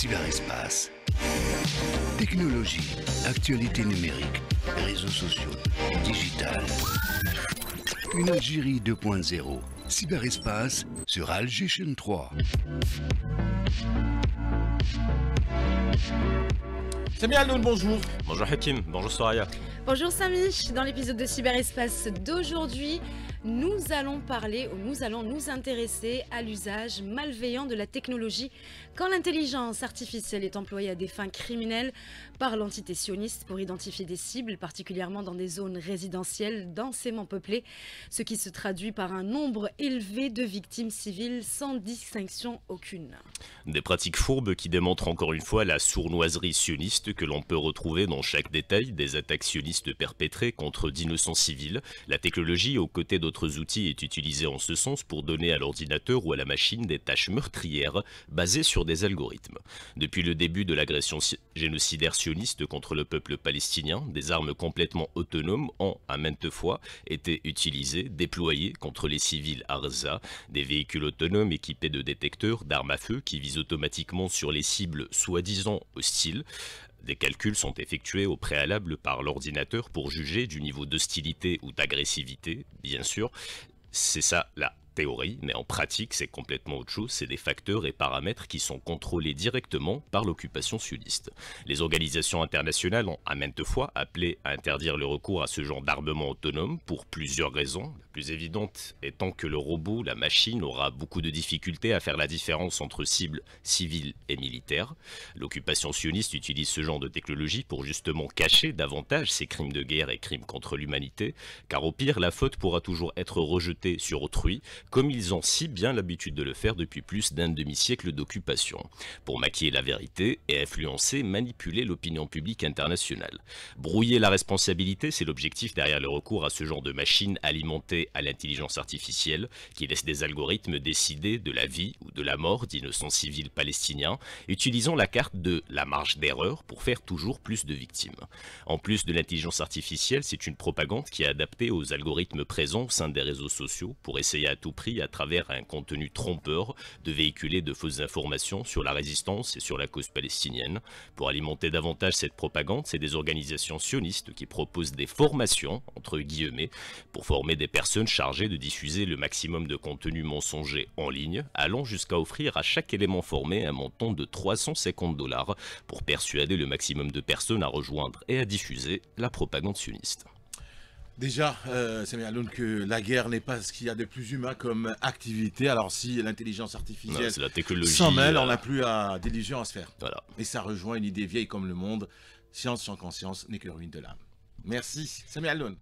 cyberespace. Technologie, actualité numérique, réseaux sociaux, digital. Une Algérie 2.0, cyberespace sur Algéchaîne 3. Sami bonjour. Bonjour Hakim, bonjour Soraya. Bonjour Sami, dans l'épisode de Cyberespace d'aujourd'hui, nous allons parler ou nous allons nous intéresser à l'usage malveillant de la technologie quand l'intelligence artificielle est employée à des fins criminelles par l'entité sioniste pour identifier des cibles, particulièrement dans des zones résidentielles densément peuplées, ce qui se traduit par un nombre élevé de victimes civiles sans distinction aucune. Des pratiques fourbes qui démontrent encore une fois la sournoiserie sioniste que l'on peut retrouver dans chaque détail des attaques sionistes perpétrées contre d'innocents civils, la technologie aux côtés de d'autres outils est utilisé en ce sens pour donner à l'ordinateur ou à la machine des tâches meurtrières basées sur des algorithmes. Depuis le début de l'agression génocidaire sioniste contre le peuple palestinien, des armes complètement autonomes ont, à maintes fois, été utilisées, déployées contre les civils Arza. »« des véhicules autonomes équipés de détecteurs d'armes à feu qui visent automatiquement sur les cibles soi-disant hostiles, des calculs sont effectués au préalable par l'ordinateur pour juger du niveau d'hostilité ou d'agressivité, bien sûr. C'est ça la théorie, mais en pratique c'est complètement autre chose, c'est des facteurs et paramètres qui sont contrôlés directement par l'occupation sioniste. Les organisations internationales ont à maintes fois appelé à interdire le recours à ce genre d'armement autonome pour plusieurs raisons. La plus évidente étant que le robot, la machine, aura beaucoup de difficultés à faire la différence entre cibles civiles et militaires. L'occupation sioniste utilise ce genre de technologie pour justement cacher davantage ses crimes de guerre et crimes contre l'humanité, car au pire, la faute pourra toujours être rejetée sur autrui, comme ils ont si bien l'habitude de le faire depuis plus d'un demi-siècle d'occupation, pour maquiller la vérité et influencer, manipuler l'opinion publique internationale. Brouiller la responsabilité, c'est l'objectif derrière le recours à ce genre de machines alimentées à l'intelligence artificielle, qui laisse des algorithmes décider de la vie ou de la mort d'innocents civils palestiniens, utilisant la carte de la marge d'erreur pour faire toujours plus de victimes. En plus de l'intelligence artificielle, c'est une propagande qui est adaptée aux algorithmes présents au sein des réseaux sociaux pour essayer à tout à travers un contenu trompeur, de véhiculer de fausses informations sur la résistance et sur la cause palestinienne. Pour alimenter davantage cette propagande, c'est des organisations sionistes qui proposent des formations, entre guillemets, pour former des personnes chargées de diffuser le maximum de contenu mensongers en ligne, allant jusqu'à offrir à chaque élément formé un montant de 350 dollars pour persuader le maximum de personnes à rejoindre et à diffuser la propagande sioniste. Déjà, euh, Samuel c'est que la guerre n'est pas ce qu'il y a de plus humain comme activité. Alors si l'intelligence artificielle s'en mêle, euh, on n'a plus à d'illusions à se faire. Et ça rejoint une idée vieille comme le monde, science sans conscience n'est que ruine de l'âme. Merci, Samir Aloun.